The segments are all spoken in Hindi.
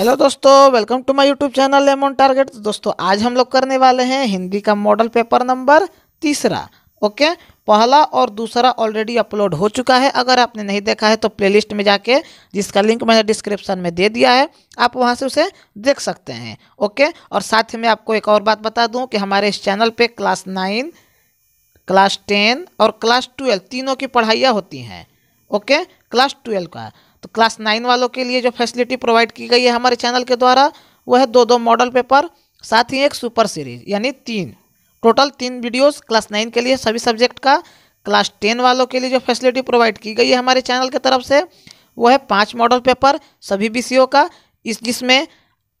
हेलो दोस्तों welcome to my YouTube channel lemon target दोस्तों आज हम लोग करने वाले हैं हिंदी का मॉडल पेपर नंबर तीसरा ओके पहला और दूसरा ऑलरेडी अपलोड हो चुका है अगर आपने नहीं देखा है तो प्लेलिस्ट में जाके जिसका लिंक मैंने डिस्क्रिप्शन में दे दिया है आप वहां से उसे देख सकते हैं ओके और साथ में आपको एक और बात बता दूँ कि हमारे इस चैनल पर क्लास नाइन क्लास टेन और क्लास ट्वेल्व तीनों की पढ़ाइयाँ होती हैं ओके क्लास ट्वेल्व का तो क्लास नाइन वालों के लिए जो फैसिलिटी प्रोवाइड की गई है हमारे चैनल के द्वारा वो है दो दो मॉडल पेपर साथ ही एक सुपर सीरीज यानी तीन टोटल तीन वीडियोस क्लास नाइन के लिए सभी सब्जेक्ट का क्लास टेन वालों के लिए जो फैसिलिटी प्रोवाइड की गई है हमारे चैनल की तरफ से वो है पाँच मॉडल पेपर सभी विषयों का इस जिसमें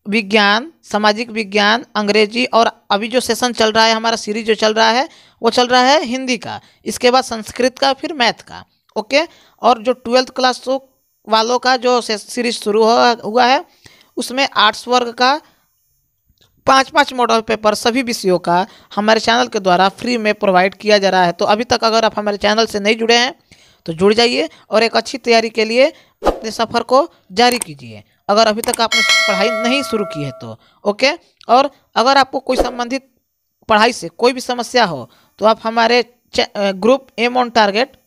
विज्ञान सामाजिक विज्ञान अंग्रेजी और अभी जो सेशन चल रहा है हमारा सीरीज जो चल रहा है वो चल रहा है हिंदी का इसके बाद संस्कृत का फिर मैथ का ओके और जो ट्वेल्थ क्लास वालों का जो सीरीज शुरू हुआ है उसमें आर्ट्स वर्ग का पाँच पाँच मॉडल पेपर सभी विषयों का हमारे चैनल के द्वारा फ्री में प्रोवाइड किया जा रहा है तो अभी तक अगर आप हमारे चैनल से नहीं जुड़े हैं तो जुड़ जाइए और एक अच्छी तैयारी के लिए अपने सफ़र को जारी कीजिए अगर अभी तक आपने पढ़ाई नहीं शुरू की है तो ओके और अगर आपको कोई संबंधित पढ़ाई से कोई भी समस्या हो तो आप हमारे group aim on target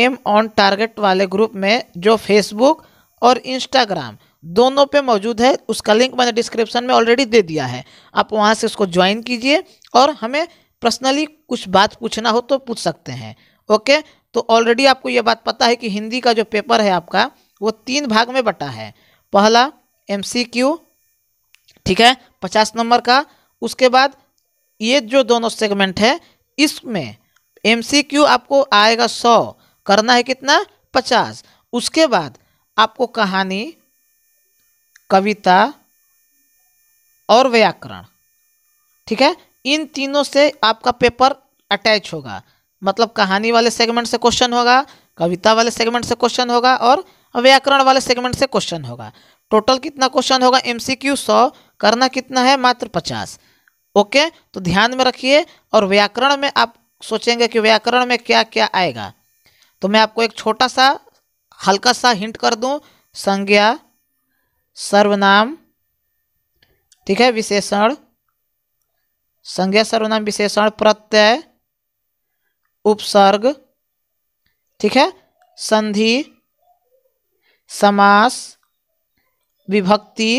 aim on target वाले ग्रुप में जो फेसबुक और इंस्टाग्राम दोनों पे मौजूद है उसका लिंक मैंने डिस्क्रिप्शन में ऑलरेडी दे दिया है आप वहाँ से उसको ज्वाइन कीजिए और हमें पर्सनली कुछ बात पूछना हो तो पूछ सकते हैं ओके तो ऑलरेडी आपको ये बात पता है कि हिंदी का जो पेपर है आपका वो तीन भाग में बटा है पहला एम ठीक है पचास नंबर का उसके बाद ये जो दोनों सेगमेंट है इसमें एम आपको आएगा सौ करना है कितना पचास उसके बाद आपको कहानी कविता और व्याकरण ठीक है इन तीनों से आपका पेपर अटैच होगा मतलब कहानी वाले सेगमेंट से क्वेश्चन होगा कविता वाले सेगमेंट से क्वेश्चन होगा और व्याकरण वाले सेगमेंट से क्वेश्चन होगा टोटल कितना क्वेश्चन होगा एमसीक्यू सौ करना कितना है मात्र पचास ओके तो ध्यान में रखिए और व्याकरण में आप सोचेंगे कि व्याकरण में क्या क्या आएगा तो मैं आपको एक छोटा सा हल्का सा हिंट कर दूं संज्ञा सर्वनाम ठीक है विशेषण संज्ञा सर्वनाम विशेषण प्रत्यय उपसर्ग ठीक है संधि समास विभक्ति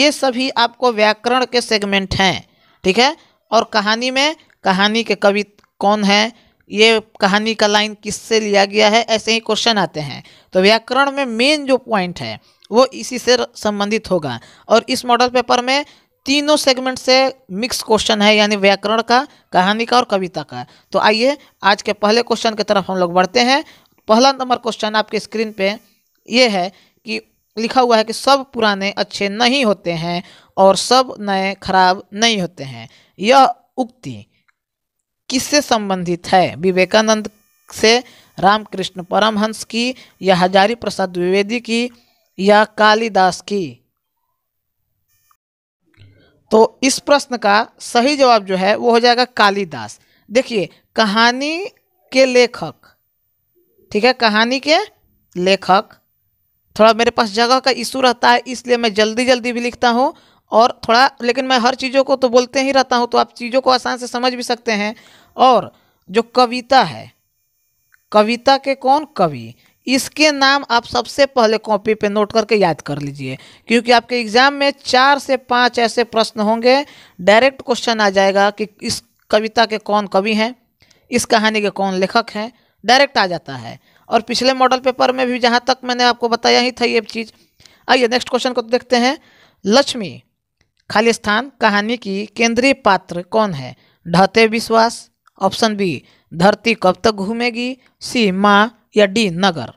ये सभी आपको व्याकरण के सेगमेंट हैं ठीक है और कहानी में कहानी के कवि कौन हैं ये कहानी का लाइन किससे लिया गया है ऐसे ही क्वेश्चन आते हैं तो व्याकरण में मेन जो पॉइंट है वो इसी से संबंधित होगा और इस मॉडल पेपर में तीनों सेगमेंट से मिक्स क्वेश्चन है यानी व्याकरण का कहानी का और कविता का तो आइए आज के पहले क्वेश्चन की तरफ हम लोग बढ़ते हैं पहला नंबर क्वेश्चन आपके स्क्रीन पे ये है कि लिखा हुआ है कि सब पुराने अच्छे नहीं होते हैं और सब नए खराब नहीं होते हैं यह उक्ति किससे संबंधित है विवेकानंद से रामकृष्ण परमहंस की या हजारी प्रसाद द्विवेदी की या कालिदास की तो इस प्रश्न का सही जवाब जो है वो हो जाएगा कालिदास देखिए कहानी के लेखक ठीक है कहानी के लेखक थोड़ा मेरे पास जगह का इशू रहता है इसलिए मैं जल्दी जल्दी भी लिखता हूँ और थोड़ा लेकिन मैं हर चीज़ों को तो बोलते ही रहता हूँ तो आप चीज़ों को आसान से समझ भी सकते हैं और जो कविता है कविता के कौन कवि इसके नाम आप सबसे पहले कॉपी पे नोट करके याद कर लीजिए क्योंकि आपके एग्ज़ाम में चार से पांच ऐसे प्रश्न होंगे डायरेक्ट क्वेश्चन आ जाएगा कि इस कविता के कौन कवि हैं इस कहानी के कौन लेखक हैं डायरेक्ट आ जाता है और पिछले मॉडल पेपर में भी जहाँ तक मैंने आपको बताया ही था ये चीज़ आइए नेक्स्ट क्वेश्चन को देखते हैं लक्ष्मी खालिस्तान कहानी की केंद्रीय पात्र कौन है ढहते विश्वास ऑप्शन बी धरती कब तक घूमेगी सी माँ या डी नगर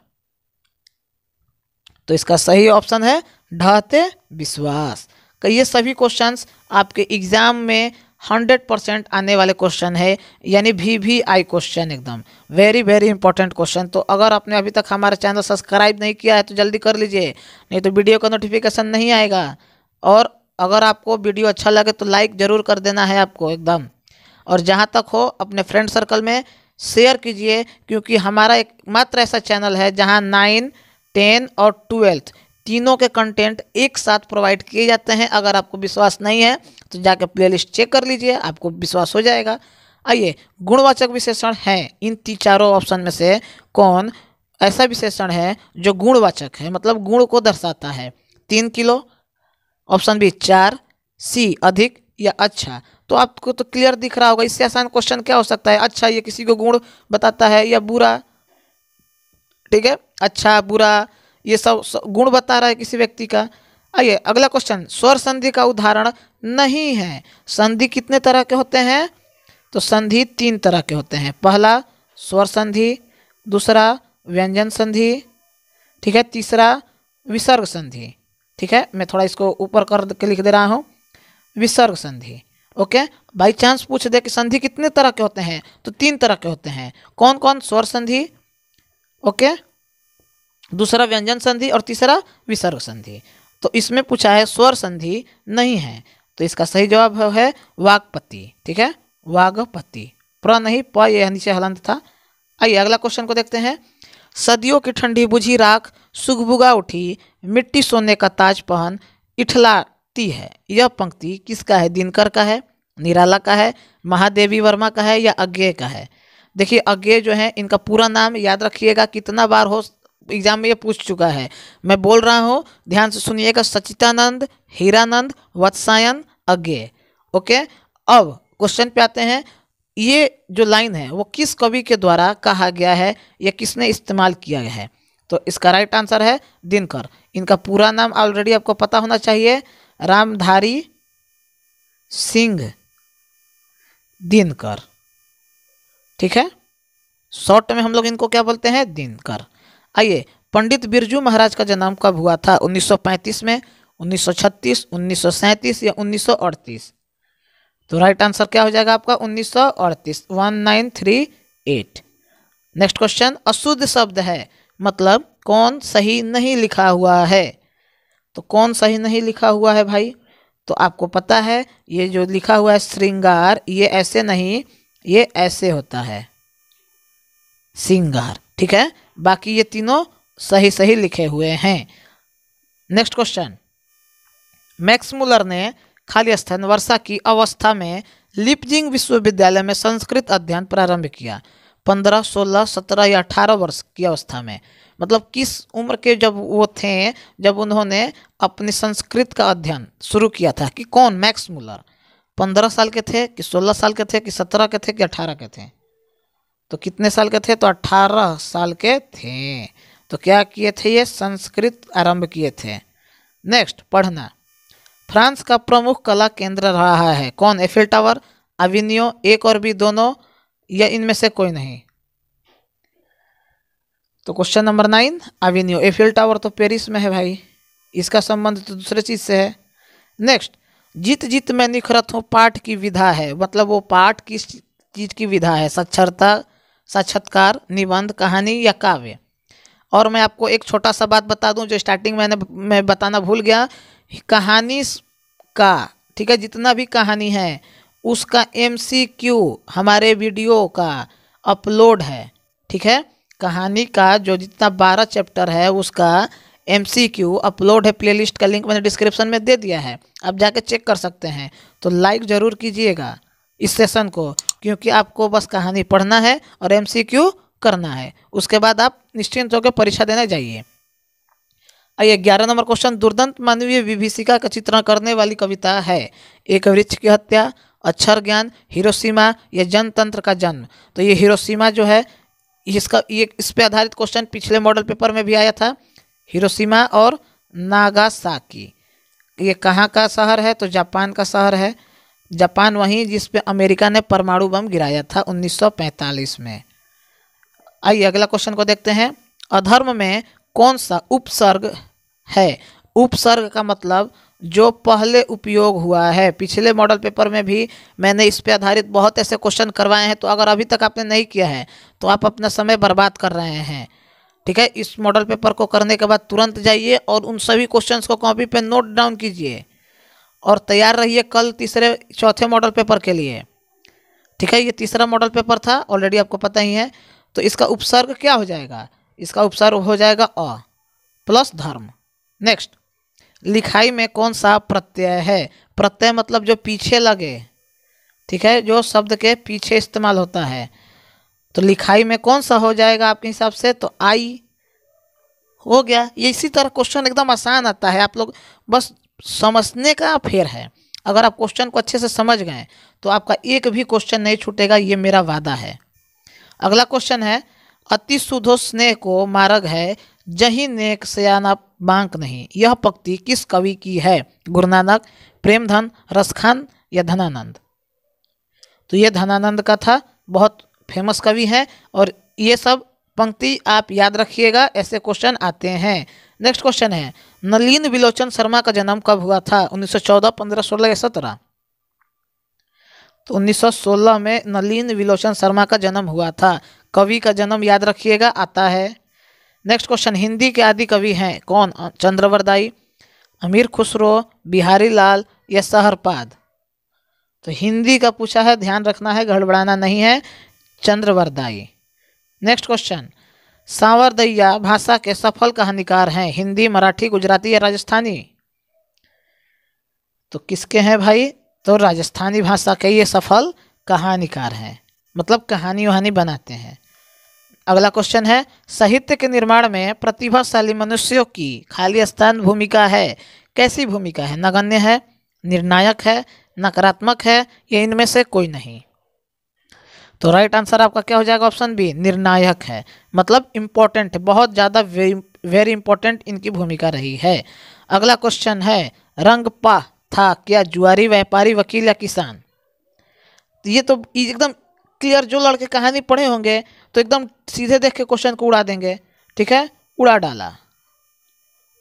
तो इसका सही ऑप्शन है ढहते विश्वास तो ये सभी क्वेश्चंस आपके एग्जाम में हंड्रेड परसेंट आने वाले क्वेश्चन है यानी भी भी आई क्वेश्चन एकदम वेरी वेरी इंपॉर्टेंट क्वेश्चन तो अगर आपने अभी तक हमारे चैनल सब्सक्राइब नहीं किया है तो जल्दी कर लीजिए नहीं तो वीडियो का नोटिफिकेशन नहीं आएगा और अगर आपको वीडियो अच्छा लगे तो लाइक ज़रूर कर देना है आपको एकदम और जहाँ तक हो अपने फ्रेंड सर्कल में शेयर कीजिए क्योंकि हमारा एक मात्र ऐसा चैनल है जहाँ नाइन टेन और ट्वेल्थ तीनों के कंटेंट एक साथ प्रोवाइड किए जाते हैं अगर आपको विश्वास नहीं है तो जाकर प्लेलिस्ट चेक कर लीजिए आपको विश्वास हो जाएगा आइए गुणवाचक विशेषण है इन तीन चारों ऑप्शन में से कौन ऐसा विशेषण है जो गुणवाचक है मतलब गुण को दर्शाता है तीन किलो ऑप्शन बी चार सी अधिक या अच्छा तो आपको तो क्लियर दिख रहा होगा इससे आसान क्वेश्चन क्या हो सकता है अच्छा ये किसी को गुण बताता है या बुरा ठीक है अच्छा बुरा ये सब, सब गुण बता रहा है किसी व्यक्ति का आइए अगला क्वेश्चन स्वर संधि का उदाहरण नहीं है संधि कितने तरह के होते हैं तो संधि तीन तरह के होते हैं पहला स्वर संधि दूसरा व्यंजन संधि ठीक है तीसरा विसर्ग संधि ठीक है मैं थोड़ा इसको ऊपर कर के लिख दे रहा हूँ विसर्ग संधि ओके बाई चांस पूछ दे कि संधि कितने तरह के होते हैं तो तीन तरह के होते हैं कौन कौन स्वर संधि ओके दूसरा व्यंजन संधि और तीसरा विसर्ग संधि तो इसमें पूछा है स्वर संधि नहीं है तो इसका सही जवाब है वागपति ठीक है वागपति प्र नहीं प यह नीचे हलंत था आइए अगला क्वेश्चन को देखते हैं सदियों की ठंडी बुझी राख सुगबुगा उठी मिट्टी सोने का ताज पहन इठलाती है यह पंक्ति किसका है दिनकर का है निराला का है महादेवी वर्मा का है या अज्ञे का है देखिए अज्ञे जो है इनका पूरा नाम याद रखिएगा कितना बार हो एग्जाम में ये पूछ चुका है मैं बोल रहा हूँ ध्यान से सुनिएगा सचितानंद हीरानंद वत्सायन अज्ञे ओके अब क्वेश्चन पे आते हैं ये जो लाइन है वो किस कवि के द्वारा कहा गया है या किसने इस्तेमाल किया है तो इसका राइट आंसर है दिनकर इनका पूरा नाम ऑलरेडी आपको पता होना चाहिए रामधारी सिंह दिनकर ठीक है शॉर्ट में हम लोग इनको क्या बोलते हैं दिनकर आइए पंडित बिरजू महाराज का जन्म कब हुआ था 1935 में 1936, 1937 या तो राइट आंसर क्या हो जाएगा आपका उन्नीस सौ अड़तीस one nine three eight next question अशुद्ध शब्द है मतलब कौन सही नहीं लिखा हुआ है तो कौन सही नहीं लिखा हुआ है भाई तो आपको पता है ये जो लिखा हुआ है श्रृंगार ये ऐसे नहीं ये ऐसे होता है श्रृंगार ठीक है बाकी ये तीनों सही सही लिखे हुए हैं नेक्स्ट क्वेश्चन मैक्स मुलर ने खाली स्थान वर्षा की अवस्था में लिपजिंग विश्वविद्यालय में संस्कृत अध्ययन प्रारंभ किया पंद्रह सोलह सत्रह या अठारह वर्ष की अवस्था में मतलब किस उम्र के जब वो थे जब उन्होंने अपने संस्कृत का अध्ययन शुरू किया था कि कौन मैक्स मुलर पंद्रह साल के थे कि सोलह साल के थे कि सत्रह के थे कि अठारह के थे तो कितने साल के थे तो अठारह साल के थे तो क्या किए थे ये संस्कृत आरंभ किए थे नेक्स्ट पढ़ना फ्रांस का प्रमुख कला केंद्र रहा है कौन एफिल टावर अविनियो एक और भी दोनों या इनमें से कोई नहीं तो question number nine avenue Eiffel tower तो पेरिस में है भाई इसका संबंध तो दूसरे चीज़ से है नेक्स्ट जीत जीत में निखरत हूँ पाठ की विधा है मतलब वो पाठ किस चीज़ की विधा है साक्षरता साक्षात्कार निबंध कहानी या काव्य और मैं आपको एक छोटा सा बात बता दूं जो स्टार्टिंग मैंने मैं बताना भूल गया कहानी का ठीक है जितना भी कहानी है उसका एमसीक्यू हमारे वीडियो का अपलोड है ठीक है कहानी का जो जितना बारह चैप्टर है उसका एमसीक्यू अपलोड है प्लेलिस्ट का लिंक मैंने डिस्क्रिप्शन में दे दिया है आप जाके चेक कर सकते हैं तो लाइक ज़रूर कीजिएगा इस सेशन को क्योंकि आपको बस कहानी पढ़ना है और एमसीक्यू करना है उसके बाद आप निश्चिंत होकर परीक्षा देने जाइए आइए ग्यारह नंबर क्वेश्चन दुर्दंत मानवीय विभीषिका का चित्रण करने वाली कविता है एक वृक्ष की हत्या अक्षर ज्ञान हिरोसीमा या जनतंत्र का जन्म तो ये हिरोसीमा जो है इसका ये इस पर आधारित क्वेश्चन पिछले मॉडल पेपर में भी आया था हिरोसीमा और नागासाकी ये कहाँ का शहर है तो जापान का शहर है जापान वहीं जिस पे अमेरिका ने परमाणु बम गिराया था 1945 में आइए अगला क्वेश्चन को देखते हैं अधर्म में कौन सा उपसर्ग है उपसर्ग का मतलब जो पहले उपयोग हुआ है पिछले मॉडल पेपर में भी मैंने इस पर आधारित बहुत ऐसे क्वेश्चन करवाए हैं तो अगर अभी तक आपने नहीं किया है तो आप अपना समय बर्बाद कर रहे हैं ठीक है इस मॉडल पेपर को करने के बाद तुरंत जाइए और उन सभी क्वेश्चंस को कॉपी पे नोट डाउन कीजिए और तैयार रहिए कल तीसरे चौथे मॉडल पेपर के लिए ठीक है ये तीसरा मॉडल पेपर था ऑलरेडी आपको पता ही है तो इसका उपसर्ग क्या हो जाएगा इसका उपसर्ग हो जाएगा अ प्लस धर्म नेक्स्ट लिखाई में कौन सा प्रत्यय है प्रत्यय मतलब जो पीछे लगे ठीक है जो शब्द के पीछे इस्तेमाल होता है तो लिखाई में कौन सा हो जाएगा आपके हिसाब से तो आई हो गया ये इसी तरह क्वेश्चन एकदम आसान आता है आप लोग बस समझने का फेर है अगर आप क्वेश्चन को अच्छे से समझ गए तो आपका एक भी क्वेश्चन नहीं छूटेगा ये मेरा वादा है अगला क्वेश्चन है अति सुधो स्नेह को मार्ग है जही नेक सयाना बांक नहीं यह पंक्ति किस कवि की है गुरु नानक प्रेमधन रसखान या धनानंद तो ये धनानंद का था बहुत फेमस कवि है और ये सब पंक्ति आप याद रखिएगा ऐसे क्वेश्चन आते हैं नेक्स्ट क्वेश्चन है नलिन विलोचन शर्मा का जन्म कब हुआ था 1914, 15, 16 या 17 तो 1916 में नलिन विलोचन शर्मा का जन्म हुआ था कवि का जन्म याद रखिएगा आता है नेक्स्ट क्वेश्चन हिंदी के आदि कवि हैं कौन चंद्रवरदाई अमीर खुसरो बिहारी लाल या सहरपाद तो हिंदी का पूछा है ध्यान रखना है गड़बड़ाना नहीं है चंद्रवरदाई नेक्स्ट क्वेश्चन सांवरदैया भाषा के सफल कहानीकार हैं हिंदी मराठी गुजराती या राजस्थानी तो किसके हैं भाई तो राजस्थानी भाषा के ये सफल कहानीकार हैं मतलब कहानी वहानी बनाते हैं अगला क्वेश्चन है साहित्य के निर्माण में प्रतिभाशाली मनुष्यों की खाली स्थान भूमिका है कैसी भूमिका है नगण्य है निर्णायक है नकारात्मक है या इनमें से कोई नहीं तो राइट आंसर आपका क्या हो जाएगा ऑप्शन बी निर्णायक है मतलब इम्पोर्टेंट बहुत ज़्यादा वेरी इंपॉर्टेंट इनकी भूमिका रही है अगला क्वेश्चन है रंग पा था क्या जुआरी व्यापारी वकील या किसान ये तो एकदम क्लियर जो लड़के कहानी पढ़े होंगे तो एकदम सीधे देख के क्वेश्चन को उड़ा देंगे ठीक है उड़ा डाला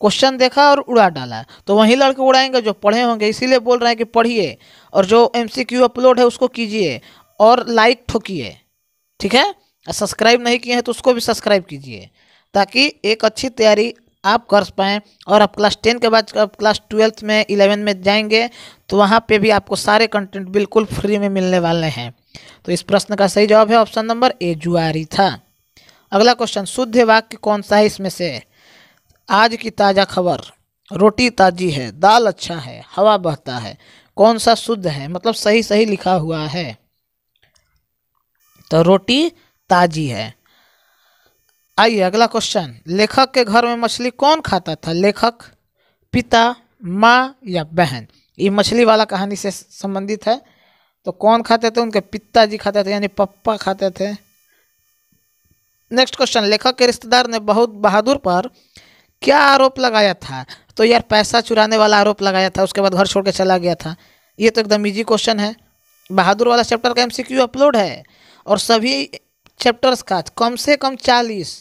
क्वेश्चन देखा और उड़ा डाला तो वहीं लड़के उड़ाएंगे जो पढ़े होंगे इसीलिए बोल रहे हैं कि पढ़िए और जो एमसीक्यू अपलोड है उसको कीजिए और लाइक ठोकिए ठीक है सब्सक्राइब नहीं किए हैं तो उसको भी सब्सक्राइब कीजिए ताकि एक अच्छी तैयारी आप कर पाएँ और आप क्लास टेन के बाद आप क्लास ट्वेल्थ में इलेवन में जाएंगे तो वहाँ पे भी आपको सारे कंटेंट बिल्कुल फ्री में मिलने वाले हैं तो इस प्रश्न का सही जवाब है ऑप्शन नंबर ए जुआरी था अगला क्वेश्चन शुद्ध वाक्य कौन सा है इसमें से आज की ताज़ा खबर रोटी ताजी है दाल अच्छा है हवा बहता है कौन सा शुद्ध है मतलब सही सही लिखा हुआ है तो रोटी ताजी है आइए अगला क्वेश्चन लेखक के घर में मछली कौन खाता था लेखक पिता माँ या बहन ये मछली वाला कहानी से संबंधित है तो कौन खाते थे उनके पिताजी खाते थे यानी पप्पा खाते थे नेक्स्ट क्वेश्चन लेखक के रिश्तेदार ने बहुत बहादुर पर क्या आरोप लगाया था तो यार पैसा चुराने वाला आरोप लगाया था उसके बाद घर छोड़ के चला गया था ये तो एकदम ईजी क्वेश्चन है बहादुर वाला चैप्टर का एमसीक्यू अपलोड है और सभी चैप्टर्स का कम से कम चालीस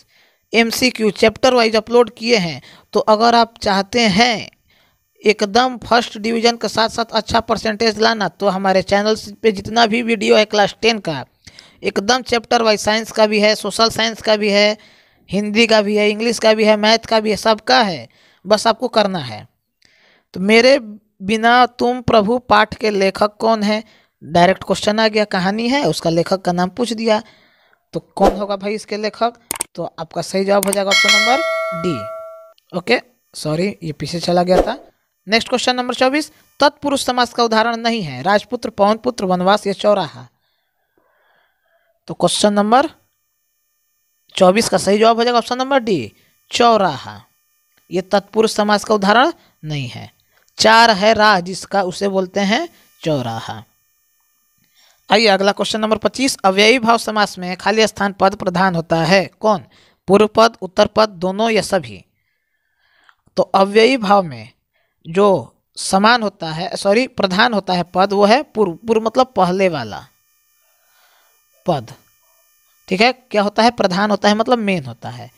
एमसीक्यू चैप्टर वाइज अपलोड किए हैं तो अगर आप चाहते हैं एकदम फर्स्ट डिवीजन के साथ साथ अच्छा परसेंटेज लाना तो हमारे चैनल पे जितना भी वीडियो है क्लास टेन का एकदम चैप्टर वाइज साइंस का भी है सोशल साइंस का भी है हिंदी का भी है इंग्लिश का भी है मैथ का भी है सबका है बस आपको करना है तो मेरे बिना तुम प्रभु पाठ के लेखक कौन है डायरेक्ट क्वेश्चन आ गया कहानी है उसका लेखक का नाम पूछ दिया तो कौन होगा भाई इसके लेखक तो आपका सही जवाब हो जाएगा option number D okay sorry ये पीछे चला गया था नेक्स्ट क्वेश्चन नंबर चौबीस तत्पुरुष समास का उदाहरण नहीं है राजपुत्र पवन पुत्र वनवास या चौराहा तो क्वेश्चन नंबर चौबीस का सही जवाब हो जाएगा ऑप्शन नंबर डी चौराहा ये तत्पुरुष समास का उदाहरण नहीं है चार है राह जिसका उसे बोलते हैं चौराहा आइए अगला क्वेश्चन नंबर पच्चीस अव्ययी भाव समास में खाली स्थान पद प्रधान होता है कौन पूर्व पद उत्तर पद दोनों या सभी तो अव्ययी भाव में जो समान होता है सॉरी प्रधान होता है पद वो है पूर्व पूर्व मतलब पहले वाला पद ठीक है क्या होता है प्रधान होता है मतलब मेन होता है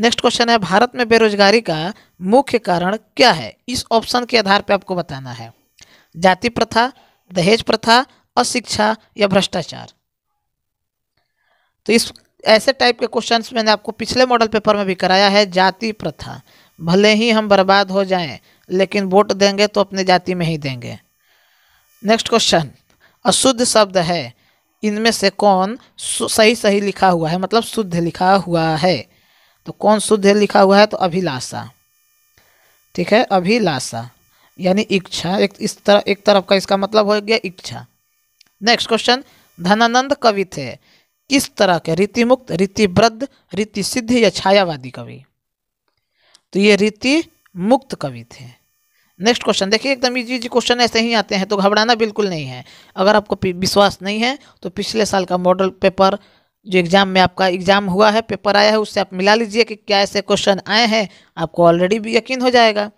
नेक्स्ट क्वेश्चन है भारत में बेरोजगारी का मुख्य कारण क्या है इस ऑप्शन के आधार पर आपको बताना है जाति प्रथा दहेज प्रथा अशिक्षा या भ्रष्टाचार तो इस ऐसे टाइप के क्वेश्चंस मैंने आपको पिछले मॉडल पेपर में भी कराया है जाति प्रथा भले ही हम बर्बाद हो जाएं लेकिन वोट देंगे तो अपने जाति में ही देंगे नेक्स्ट क्वेश्चन अशुद्ध शब्द है इनमें से कौन सही सही लिखा हुआ है मतलब शुद्ध लिखा हुआ है तो कौन शुद्ध लिखा हुआ है तो अभिलाषा ठीक है अभिलाषा यानी इच्छा एक इस तरह एक तरफ का इसका मतलब हो गया इच्छा नेक्स्ट क्वेश्चन धनानंद कवि थे किस तरह के रीतिमुक्त रीतिवृद्ध रीति सिद्ध या छायावादी कवि तो ये रीति मुक्त कवि थे नेक्स्ट क्वेश्चन देखिए एकदम इजी इजी क्वेश्चन ऐसे ही आते हैं तो घबराना बिल्कुल नहीं है अगर आपको विश्वास नहीं है तो पिछले साल का मॉडल पेपर जो एग्ज़ाम में आपका एग्ज़ाम हुआ है पेपर आया है उससे आप मिला लीजिए कि क्या ऐसे क्वेश्चन आए हैं आपको ऑलरेडी भी यकीन हो जाएगा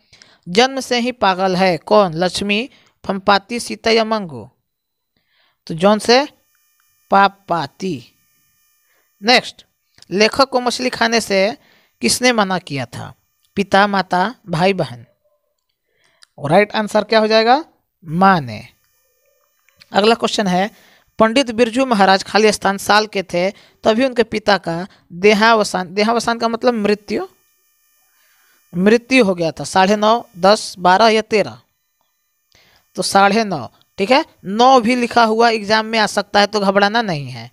जन्म से ही पागल है कौन लक्ष्मी फम्पाती सीता या मंगू तो जौन से पापाती नेक्स्ट लेखक को मछली खाने से किसने मना किया था पिता माता भाई बहन राइट आंसर क्या हो जाएगा माँ ने अगला क्वेश्चन है पंडित बिरजू महाराज खाली स्थान साल के थे तभी उनके पिता का देहावसान देहावसान का मतलब मृत्यु मृत्यु हो गया था साढ़े नौ दस बारह या तेरह तो साढ़े नौ ठीक है नौ भी लिखा हुआ एग्जाम में आ सकता है तो घबराना नहीं है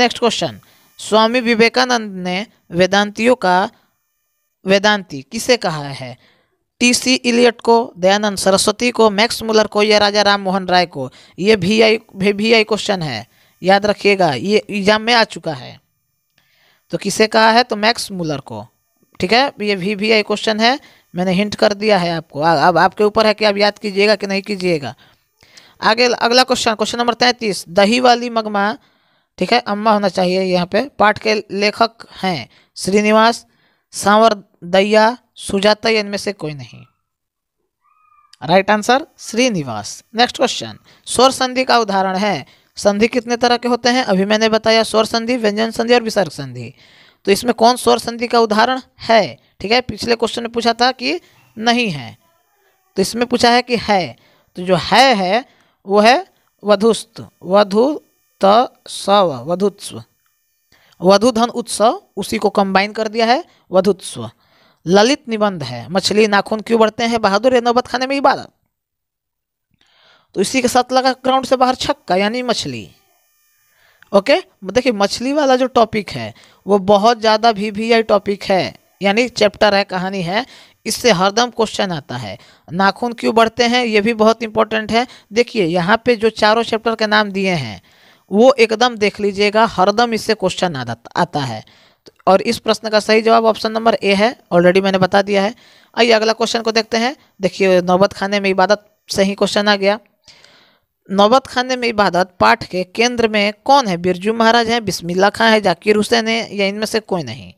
नेक्स्ट क्वेश्चन स्वामी विवेकानंद ने वेदांतियों का वेदांती किसे कहा है टी सी इलियट को दयानंद सरस्वती को मैक्स मुलर को या राजा राम मोहन राय को ये भी आई भी आई क्वेश्चन है याद रखिएगा ये एग्जाम में आ चुका है तो किसे कहा है तो मैक्स मुलर को ठीक है ये भी भी आई क्वेश्चन है मैंने हिंट कर दिया है आपको अब आपके ऊपर है कि आप याद कीजिएगा कि नहीं कीजिएगा आगे अगला क्वेश्चन क्वेश्चन नंबर तैंतीस दही वाली मगमा ठीक है अम्मा होना चाहिए यहाँ पे पाठ के लेखक हैं श्रीनिवास दैया सुजाता इनमें से कोई नहीं right answer Srinivas next question स्वर संधि का उदाहरण है संधि कितने तरह के होते हैं अभी मैंने बताया स्वर संधि व्यंजन संधि और विसर्ग संधि तो इसमें कौन स्वर संधि का उदाहरण है ठीक है पिछले क्वेश्चन में पूछा था कि नहीं है तो इसमें पूछा है कि है तो जो है है वो है वधुस्त वधु त वधुत्व वधु धन उत्सव उसी को कंबाइन कर दिया है वधुत्सव ललित निबंध है मछली नाखून क्यों बढ़ते हैं बहादुर नौबत खाने में इबादत तो इसी के साथ लगा ग्राउंड से बाहर छक्का यानी मछली ओके देखिए मछली वाला जो टॉपिक है वो बहुत ज़्यादा भी भी आई टॉपिक है यानी चैप्टर है कहानी है इससे हरदम क्वेश्चन आता है नाखून क्यों बढ़ते हैं ये भी बहुत इंपॉर्टेंट है देखिए यहाँ पे जो चारों चैप्टर के नाम दिए हैं वो एकदम देख लीजिएगा हरदम इससे क्वेश्चन आता है तो, और इस प्रश्न का सही जवाब ऑप्शन नंबर ए है ऑलरेडी मैंने बता दिया है आइए अगला क्वेश्चन को देखते हैं देखिए नौबत खाने में इबादत से ही क्वेश्चन आ गया नौबत खाने में इबादत पाठ के केंद्र में कौन है बिरजू महाराज हैं बिस्मिल्ला खां है जाकिर हुसैन है या इनमें से कोई नहीं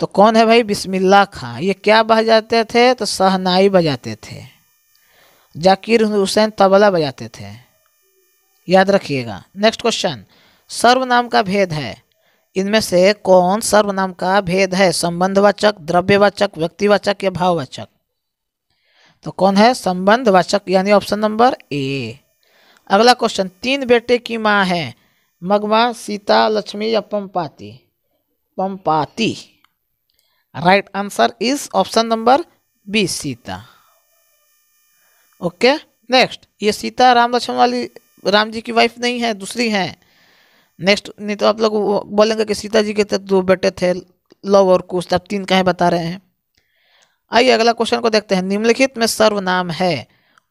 तो कौन है भाई बिस्मिल्ला खां ये क्या बजाते थे तो सहनाई बजाते थे जाकिर हुसैन तबला बजाते थे याद रखिएगा नेक्स्ट क्वेश्चन सर्वनाम का भेद है इनमें से कौन सर्वनाम का भेद है संबंधवाचक द्रव्यवाचक व्यक्तिवाचक या भाववाचक तो कौन है संबंधवाचक यानी ऑप्शन नंबर ए अगला क्वेश्चन तीन बेटे की माँ है मगमा सीता लक्ष्मी या पंपाती पंपाती right answer is option number B Sita okay next ये सीता राम लक्ष्मण वाली राम जी की वाइफ नहीं है दूसरी है नेक्स्ट नहीं तो आप लोग बोलेंगे कि सीता जी के तो दो बेटे थे लव और कुश आप तीन कहें बता रहे हैं आइए अगला क्वेश्चन को देखते हैं निम्नलिखित में सर्वनाम है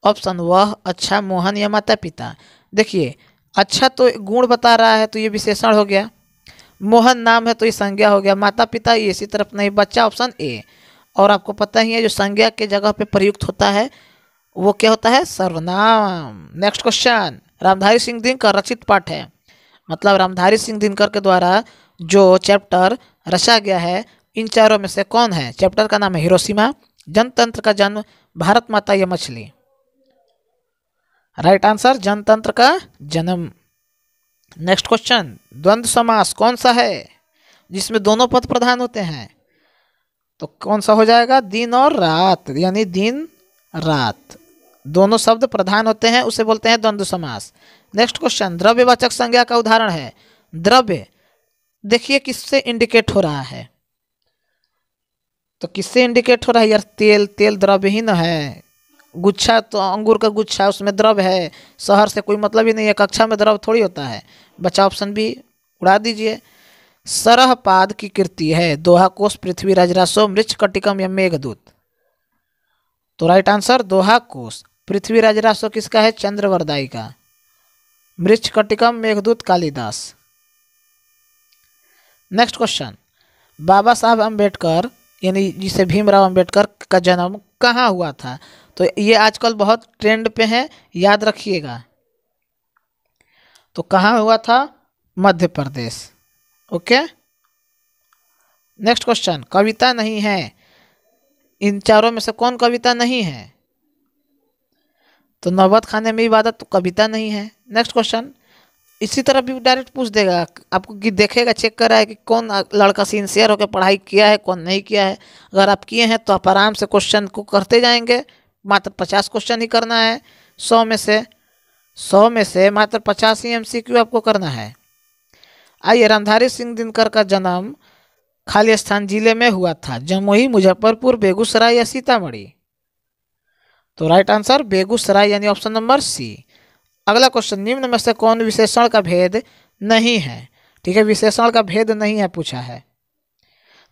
ऑप्शन वह अच्छा मोहन या माता पिता देखिए अच्छा तो गुण बता रहा है तो ये विशेषण हो गया मोहन नाम है तो ये संज्ञा हो गया माता पिता ये इसी तरफ नहीं बच्चा ऑप्शन ए और आपको पता ही है जो संज्ञा के जगह पे प्रयुक्त होता है वो क्या होता है सर्वनाम नेक्स्ट क्वेश्चन रामधारी सिंह दिनकर रचित पाठ है मतलब रामधारी सिंह दिनकर के द्वारा जो चैप्टर रचा गया है इन चारों में से कौन है चैप्टर का नाम है हिरोसीमा जनतंत्र का जन्म भारत माता या मछली राइट आंसर जनतंत्र का जन्म नेक्स्ट क्वेश्चन द्वंद्व समास कौन सा है जिसमें दोनों पद प्रधान होते हैं तो कौन सा हो जाएगा दिन और रात यानी दिन रात दोनों शब्द प्रधान होते हैं उसे बोलते हैं द्वंद्व समास नेक्स्ट क्वेश्चन द्रव्यवाचक संज्ञा का उदाहरण है द्रव्य देखिए किससे इंडिकेट हो रहा है तो किससे इंडिकेट हो रहा है यार तेल तेल द्रव्यहीन है गुच्छा तो अंगूर का गुच्छा उसमें द्रव है शहर से कोई मतलब ही नहीं है कक्षा में द्रव थोड़ी होता है बच्चा ऑप्शन भी उड़ा दीजिए सरहपाद की कृति है दोहा कोश पृथ्वी रासो मृक्ष कटिकम या मेघदूत तो राइट आंसर दोहा कोश पृथ्वीराज राष्ट्र किसका है चंद्रवरदाई का मृक्ष कटिकम मेघदूत कालिदास नेक्स्ट क्वेश्चन बाबा साहब अम्बेडकर यानी जिसे भीमराव अम्बेडकर का जन्म कहाँ हुआ था तो ये आजकल बहुत ट्रेंड पे है याद रखिएगा तो कहाँ हुआ था Madhya Pradesh okay next question कविता नहीं है इन चारों में से कौन कविता नहीं है तो नौबत खाने में इबादत तो कविता नहीं है नेक्स्ट क्वेश्चन इसी तरह भी डायरेक्ट पूछ देगा आपको कि देखेगा चेक कर रहा है कि कौन लड़का सिंसियर होकर पढ़ाई किया है कौन नहीं किया है अगर आप किए हैं तो आप आराम से क्वेश्चन को करते जाएंगे मात्र पचास क्वेश्चन ही करना है सौ में से सौ में से मात्र पचास ही एम आपको करना है आइए रामधारी सिंह दिनकर का जन्म खालिस्तान जिले में हुआ था जमुई मुजफ्फरपुर बेगूसराय या सीतामढ़ी तो राइट आंसर बेगूसराय यानी ऑप्शन नंबर सी अगला क्वेश्चन निम्न में से कौन विशेषण का भेद नहीं है ठीक है विशेषण का भेद नहीं है पूछा है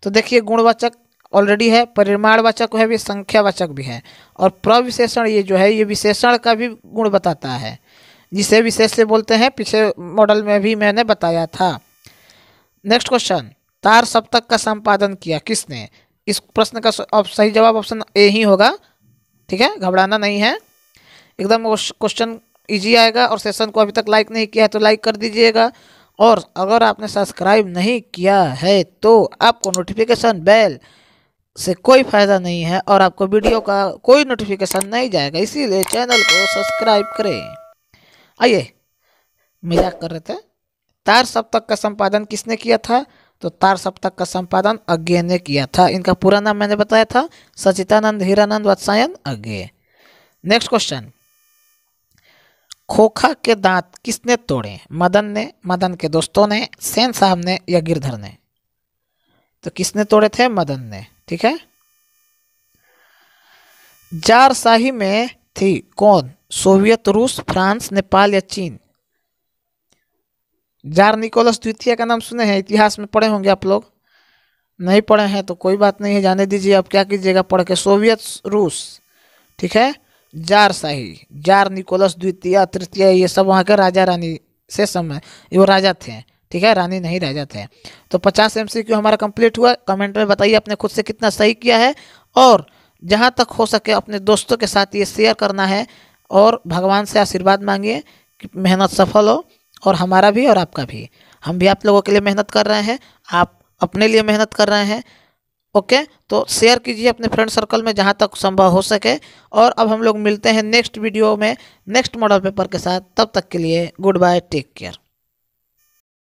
तो देखिए गुणवाचक ऑलरेडी है परिमाणवाचक है भी संख्यावाचक भी है और प्रविशेषण ये जो है ये विशेषण का भी गुण बताता है जिसे विशेष से बोलते हैं पिछले मॉडल में भी मैंने बताया था नेक्स्ट क्वेश्चन तार सप्तक का संपादन किया किसने इस प्रश्न का सही जवाब ऑप्शन ए ही होगा ठीक है घबराना नहीं है एकदम क्वेश्चन ईजी आएगा और सेशन को अभी तक लाइक नहीं किया है तो लाइक कर दीजिएगा और अगर आपने सब्सक्राइब नहीं किया है तो आपको नोटिफिकेशन बेल से कोई फ़ायदा नहीं है और आपको वीडियो का कोई नोटिफिकेशन नहीं जाएगा इसीलिए चैनल को सब्सक्राइब करें आइए मजाक कर रहे थे तार सप्तक का संपादन किसने किया था तो तार सप्ताह का संपादन अज्ञे ने किया था इनका पूरा नाम मैंने बताया था सचितानंद हीरानंद वत्सायन अज्ञे नेक्स्ट क्वेश्चन खोखा के दांत किसने तोड़े मदन ने मदन के दोस्तों ने सेन साहब ने या गिरधर ने तो किसने तोड़े थे मदन ने ठीक है जारशाही में थी कौन सोवियत रूस फ्रांस नेपाल या चीन जार निकोलस द्वितीय का नाम सुने हैं इतिहास में पढ़े होंगे आप लोग नहीं पढ़े हैं तो कोई बात नहीं है जाने दीजिए आप क्या कीजिएगा पढ़ के सोवियत रूस ठीक है जार शाही जार निकोलस द्वितीय तृतीय ये सब वहाँ के राजा रानी से समय वो राजा थे ठीक है रानी नहीं राजा थे तो पचास एम सी क्यू हमारा कंप्लीट हुआ कमेंट में बताइए आपने खुद से कितना सही किया है और जहाँ तक हो सके अपने दोस्तों के साथ ये शेयर करना है और भगवान से आशीर्वाद मांगिए कि मेहनत सफल हो और हमारा भी और आपका भी हम भी आप लोगों के लिए मेहनत कर रहे हैं आप अपने लिए मेहनत कर रहे हैं ओके तो शेयर कीजिए अपने फ्रेंड सर्कल में जहाँ तक संभव हो सके और अब हम लोग मिलते हैं नेक्स्ट वीडियो में नेक्स्ट मॉडल पेपर के साथ तब तक के लिए गुड बाय टेक केयर